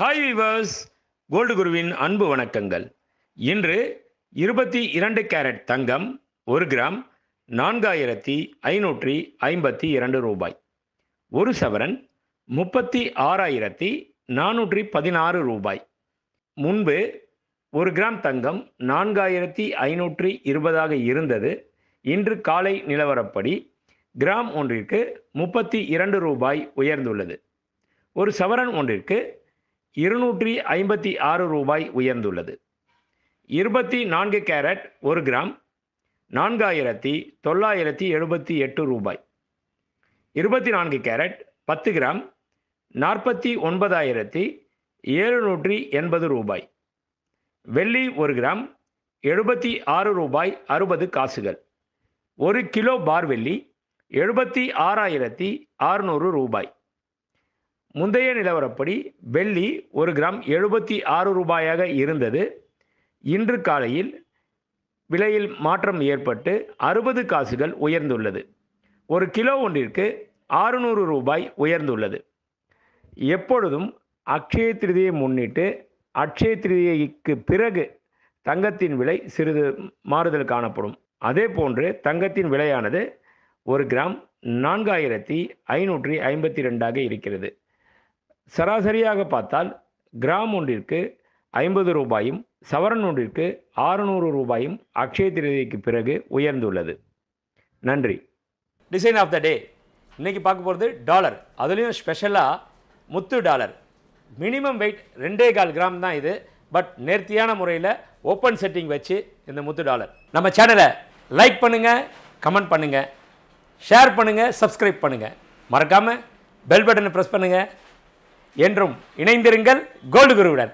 hi viewers gold குருவின் அன்பு வணக்கங்கள் இன்று இருபத்தி இரண்டு கேரட் தங்கம் ஒரு கிராம் நான்காயிரத்தி ஐநூற்றி ஐம்பத்தி இரண்டு ரூபாய் ஒரு சவரன் முப்பத்தி ஆறாயிரத்தி நானூற்றி பதினாறு ரூபாய் முன்பு ஒரு கிராம் தங்கம் நான்காயிரத்தி ஐநூற்றி இருபதாக இருந்தது இன்று காலை நிலவரப்படி கிராம் ஒன்றிற்கு முப்பத்தி இரண்டு ரூபாய் உயர்ந்துள்ளது ஒரு சவரன் ஒன்றிற்கு இருநூற்றி ஐம்பத்தி ஆறு ரூபாய் உயர்ந்துள்ளது இருபத்தி நான்கு கேரட் ஒரு கிராம் நான்காயிரத்தி தொள்ளாயிரத்தி எழுபத்தி எட்டு ரூபாய் இருபத்தி நான்கு கேரட் பத்து கிராம் நாற்பத்தி ஒன்பதாயிரத்தி எழுநூற்றி எண்பது ரூபாய் வெள்ளி ஒரு கிராம் எழுபத்தி ஆறு ரூபாய் அறுபது காசுகள் ஒரு கிலோ பார் வெள்ளி எழுபத்தி ஆறாயிரத்தி ஆறுநூறு ரூபாய் முந்தைய நிலவரப்படி வெள்ளி ஒரு கிராம் எழுபத்தி ஆறு ரூபாயாக இருந்தது இன்று காலையில் விலையில் மாற்றம் ஏற்பட்டு அறுபது காசுகள் உயர்ந்துள்ளது ஒரு கிலோ ஒன்றிற்கு ஆறுநூறு ரூபாய் உயர்ந்துள்ளது எப்பொழுதும் அக்ஷய திருதியை முன்னிட்டு அக்ஷய திருதியைக்கு பிறகு தங்கத்தின் விலை சிறிது மாறுதல் காணப்படும் அதே போன்று தங்கத்தின் விலையானது ஒரு கிராம் நான்காயிரத்தி ஐநூற்றி ஐம்பத்தி ரெண்டாக இருக்கிறது சராசரியாக பார்த்தால் கிராம் ஒன்றிற்கு ஐம்பது ரூபாயும் சவரன் ஒன்றிற்கு ஆறுநூறு ரூபாயும் அக்ஷய திருதிக்கு பிறகு உயர்ந்துள்ளது நன்றி டிசைன் ஆஃப் த டே இன்றைக்கி பார்க்க போகிறது டாலர் அதுலேயும் ஸ்பெஷலாக முத்து டாலர் மினிமம் வெயிட் ரெண்டே கால் கிராம் தான் இது பட் நேர்த்தியான முறையில் ஓப்பன் செட்டிங் வச்சு இந்த முத்து டாலர் நம்ம சேனலை லைக் பண்ணுங்கள் கமெண்ட் பண்ணுங்கள் ஷேர் பண்ணுங்கள் சப்ஸ்கிரைப் பண்ணுங்கள் மறக்காமல் பெல் பட்டனை ப்ரெஸ் பண்ணுங்கள் என்றும் இணைந்திருங்கள் கோல்டு குருவுடன்